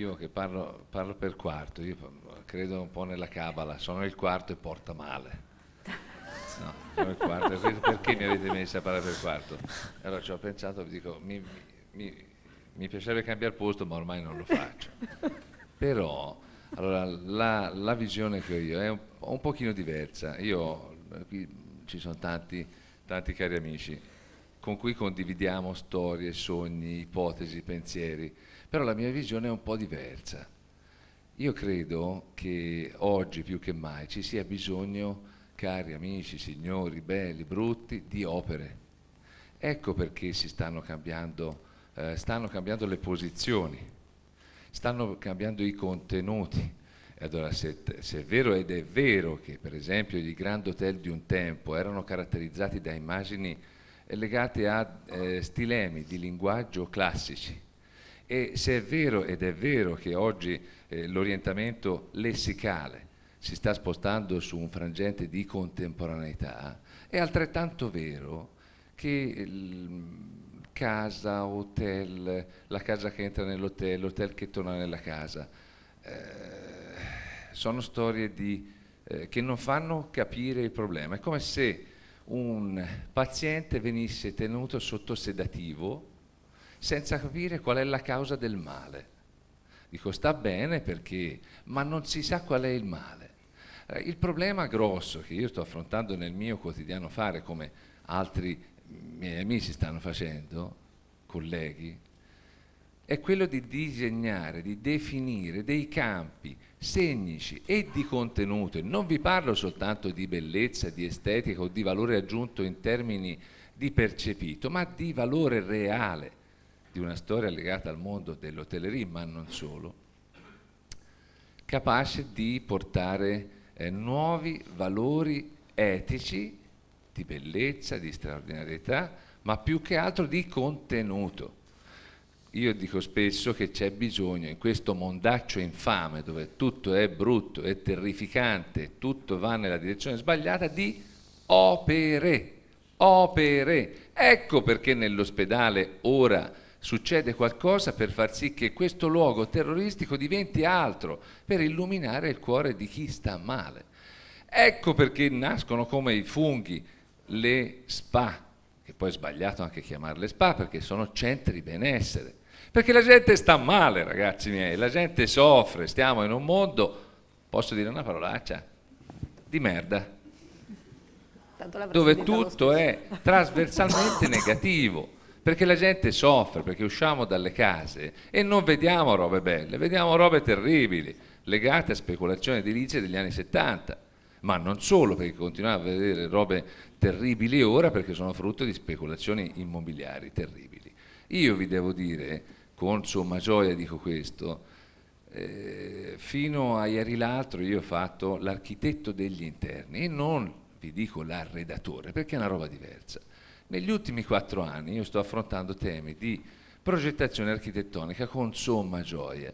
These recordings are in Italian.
io che parlo, parlo per quarto, io credo un po' nella cabala, sono il quarto e porta male. No, sono il quarto, perché mi avete messo a parlare per quarto? Allora ci ho pensato, dico, mi, mi, mi piacerebbe cambiare posto, ma ormai non lo faccio. Però, allora, la, la visione che ho io è un, un pochino diversa. Io, qui ci sono tanti, tanti cari amici con cui condividiamo storie, sogni, ipotesi, pensieri però la mia visione è un po' diversa. Io credo che oggi più che mai ci sia bisogno, cari amici, signori, belli, brutti, di opere. Ecco perché si stanno cambiando, eh, stanno cambiando le posizioni, stanno cambiando i contenuti. Allora, se, se, è vero ed è vero che per esempio i grand hotel di un tempo erano caratterizzati da immagini legate a eh, stilemi di linguaggio classici, e se è vero, ed è vero, che oggi eh, l'orientamento lessicale si sta spostando su un frangente di contemporaneità, è altrettanto vero che casa, hotel, la casa che entra nell'hotel, l'hotel che torna nella casa, eh, sono storie di, eh, che non fanno capire il problema. È come se un paziente venisse tenuto sotto sedativo senza capire qual è la causa del male. Dico sta bene perché, ma non si sa qual è il male. Eh, il problema grosso che io sto affrontando nel mio quotidiano fare, come altri miei amici stanno facendo, colleghi, è quello di disegnare, di definire dei campi segnici e di contenuto. E non vi parlo soltanto di bellezza, di estetica o di valore aggiunto in termini di percepito, ma di valore reale di una storia legata al mondo dell'hotellerie, ma non solo, capace di portare eh, nuovi valori etici di bellezza, di straordinarietà, ma più che altro di contenuto. Io dico spesso che c'è bisogno in questo mondaccio infame dove tutto è brutto, è terrificante, tutto va nella direzione sbagliata, di opere, opere. Ecco perché nell'ospedale ora succede qualcosa per far sì che questo luogo terroristico diventi altro, per illuminare il cuore di chi sta male. Ecco perché nascono come i funghi le spa, che poi è sbagliato anche chiamarle spa perché sono centri benessere. Perché la gente sta male, ragazzi miei, la gente soffre, stiamo in un mondo, posso dire una parolaccia, di merda, dove tutto è trasversalmente negativo perché la gente soffre, perché usciamo dalle case e non vediamo robe belle, vediamo robe terribili legate a speculazioni edilizie degli anni 70 ma non solo perché continuiamo a vedere robe terribili ora perché sono frutto di speculazioni immobiliari terribili. Io vi devo dire, con somma gioia dico questo, eh, fino a ieri l'altro io ho fatto l'architetto degli interni e non vi dico l'arredatore perché è una roba diversa. Negli ultimi quattro anni io sto affrontando temi di progettazione architettonica con somma gioia.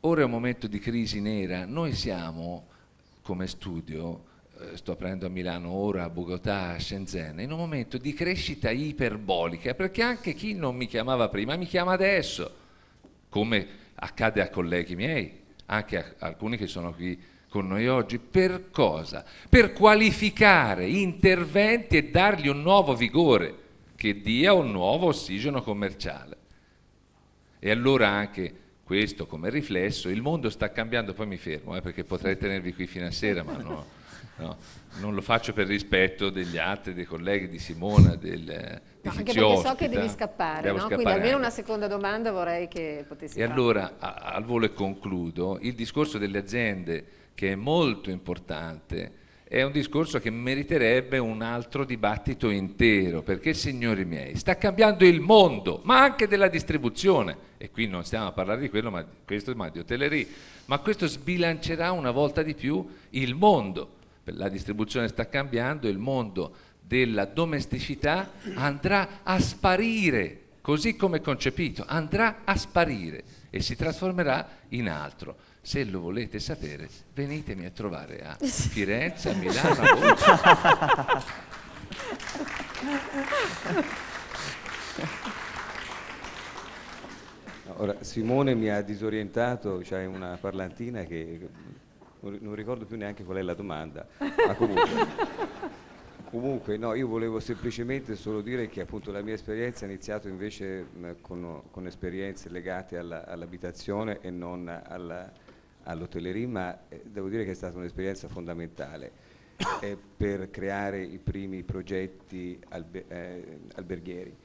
Ora è un momento di crisi nera, noi siamo come studio, eh, sto aprendo a Milano ora, a Bogotà, a Shenzhen, in un momento di crescita iperbolica, perché anche chi non mi chiamava prima mi chiama adesso, come accade a colleghi miei, anche a alcuni che sono qui con noi oggi per cosa? Per qualificare interventi e dargli un nuovo vigore che dia un nuovo ossigeno commerciale. E allora anche questo come riflesso, il mondo sta cambiando, poi mi fermo eh, perché potrei tenervi qui fino a sera, ma no, no, non lo faccio per rispetto degli altri, dei colleghi di Simona, del, eh, No, anche perché ospita, so che devi eh, scappare, no? quindi almeno anche. una seconda domanda vorrei che potessi e fare. E allora, a, al volo e concludo, il discorso delle aziende che è molto importante, è un discorso che meriterebbe un altro dibattito intero, perché signori miei, sta cambiando il mondo, ma anche della distribuzione, e qui non stiamo a parlare di quello, ma, questo, ma di hotellerie, ma questo sbilancerà una volta di più il mondo, la distribuzione sta cambiando, il mondo della domesticità andrà a sparire, così come concepito, andrà a sparire e si trasformerà in altro se lo volete sapere venitemi a trovare a Firenze, a Milano, a Ora, Simone mi ha disorientato, c'hai una parlantina che non ricordo più neanche qual è la domanda, ma comunque... Comunque, no, io volevo semplicemente solo dire che appunto la mia esperienza è iniziata invece con, con, esperienze legate alla, all'abitazione e non alla, all'hotellerie, ma eh, devo dire che è stata un'esperienza fondamentale eh, per creare i primi progetti alber eh, alberghieri.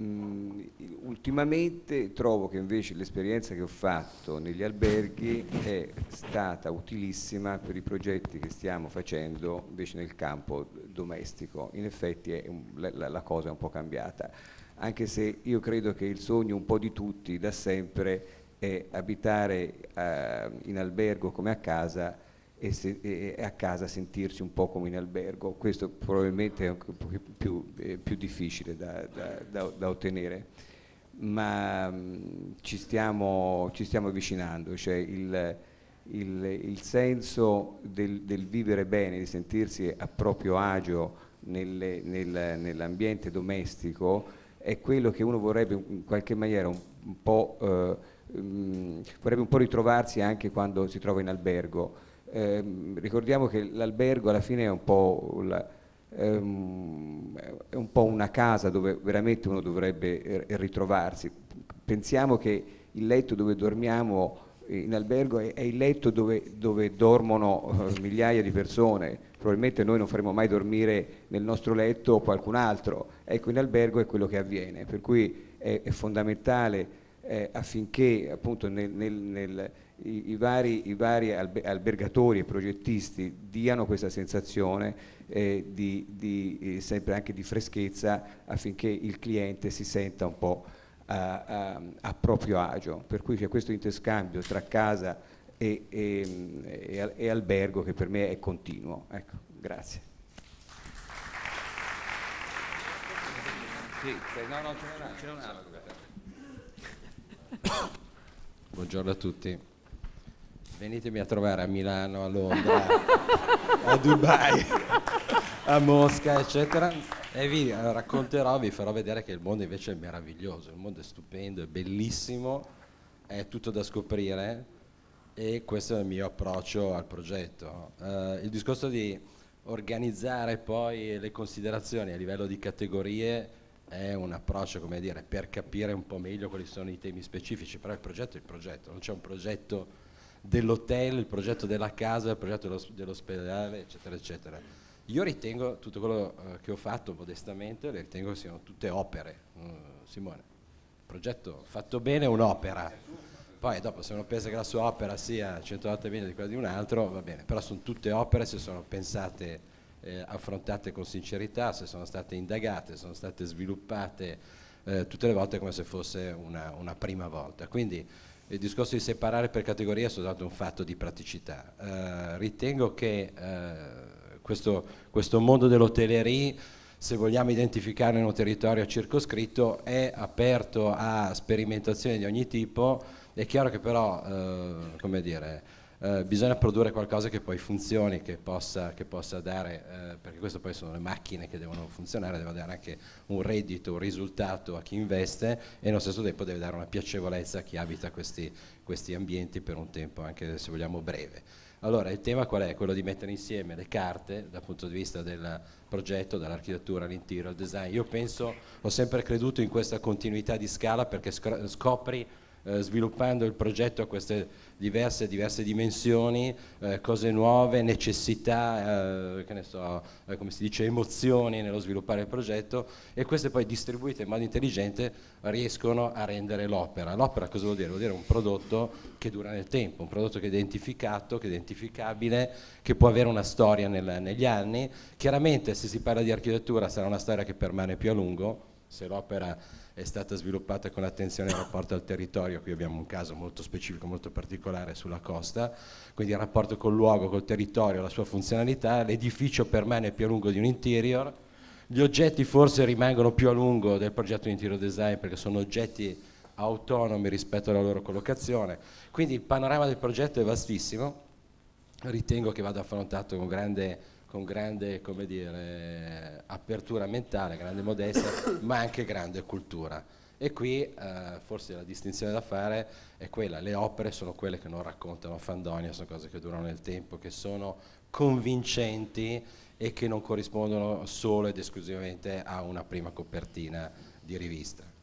Mm, ultimamente trovo che invece l'esperienza che ho fatto negli alberghi è stata utilissima per i progetti che stiamo facendo invece nel campo domestico. In effetti un, la, la, cosa è un po' cambiata, anche se io credo che il sogno un po' di tutti da sempre è abitare a, eh, in albergo come a casa e, se, e, a casa sentirsi un po' come in albergo. Questo probabilmente è un po' più, eh, più difficile da, da, da, da ottenere, ma mh, mm, ci, stiamo, ci, stiamo, avvicinando, cioè il, il, il senso del, del, vivere bene, di sentirsi a proprio agio nel, nel, nell'ambiente domestico è quello che uno vorrebbe in qualche maniera un, un po' eh, Ehm, vorrebbe un po' ritrovarsi anche quando si trova in albergo. Um, ricordiamo che l'albergo alla fine è un po' la, Um, è un po' una casa dove veramente uno dovrebbe ritrovarsi. Pensiamo che il letto dove dormiamo in albergo è, è il letto dove, dove dormono eh, migliaia di persone, probabilmente noi non faremo mai dormire nel nostro letto qualcun altro, ecco in albergo è quello che avviene, per cui è, è fondamentale eh, affinché appunto nel, nel, nel, i, i, vari, i vari albe, albergatori e progettisti diano questa sensazione eh, di, di, eh, sempre anche di freschezza affinché il cliente si senta un po' a, a, a proprio agio, per cui c'è questo interscambio tra casa e, e, e, albergo che per me è continuo. Ecco, grazie. Sì, no, no, ce n'è un altro. Buongiorno a tutti. Venitemi a trovare a Milano, a Londra, a Dubai, a Mosca, eccetera. E vi eh, racconterò, vi farò vedere che il mondo invece è meraviglioso, il mondo è stupendo, è bellissimo, è tutto da scoprire e questo è il mio approccio al progetto. Uh, il discorso di organizzare poi le considerazioni a livello di categorie è un approccio come dire, per capire un po' meglio quali sono i temi specifici, però il progetto è il progetto, non c'è un progetto dell'hotel, il progetto della casa, il progetto dell'ospedale, eccetera, eccetera. Io ritengo tutto quello eh, che ho fatto modestamente, le ritengo che siano tutte opere. Mm, Simone, il progetto fatto bene è un'opera. Poi dopo se uno pensa che la sua opera sia 180 milioni di quella di un altro, va bene, però sono tutte opere se sono pensate eh, affrontate con sincerità, se sono state indagate, sono state sviluppate eh, tutte le volte come se fosse una, una, prima volta. Quindi il discorso di separare per categoria è soltanto un fatto di praticità. Eh, ritengo che eh, questo, questo, mondo dell'hotellerie se vogliamo identificarlo in un territorio circoscritto, è aperto a sperimentazioni di ogni tipo, è chiaro che però, eh, come dire, eh, bisogna produrre qualcosa che poi funzioni, che possa, che possa dare, eh, perché queste poi sono le macchine che devono funzionare, deve dare anche un reddito, un risultato a chi investe e allo stesso tempo deve dare una piacevolezza a chi abita questi, questi ambienti per un tempo anche se vogliamo breve. Allora il tema qual è? Quello di mettere insieme le carte dal punto di vista del progetto, dall'architettura all'interno, al design. Io penso, ho sempre creduto in questa continuità di scala perché scopri eh, sviluppando il progetto a queste diverse, diverse dimensioni, eh, cose nuove, necessità, eh, che ne so, eh, come si dice, emozioni nello sviluppare il progetto e queste poi distribuite in modo intelligente riescono a rendere l'opera. L'opera cosa vuol dire? Vuol dire un prodotto che dura nel tempo, un prodotto che è identificato, che è identificabile, che può avere una storia nel, negli anni. Chiaramente se si parla di architettura sarà una storia che permane più a lungo, se l'opera è stata sviluppata con attenzione al rapporto al territorio, qui abbiamo un caso molto specifico, molto particolare sulla costa, quindi il rapporto col luogo, col territorio, la sua funzionalità, l'edificio permane più a lungo di un interior, gli oggetti forse rimangono più a lungo del progetto di interior design perché sono oggetti autonomi rispetto alla loro collocazione, quindi il panorama del progetto è vastissimo, ritengo che vada affrontato con grande con grande dire, apertura mentale, grande modestia, ma anche grande cultura. E qui eh, forse la distinzione da fare è quella, le opere sono quelle che non raccontano fandonia, sono cose che durano nel tempo, che sono convincenti e che non corrispondono solo ed esclusivamente a una prima copertina di rivista.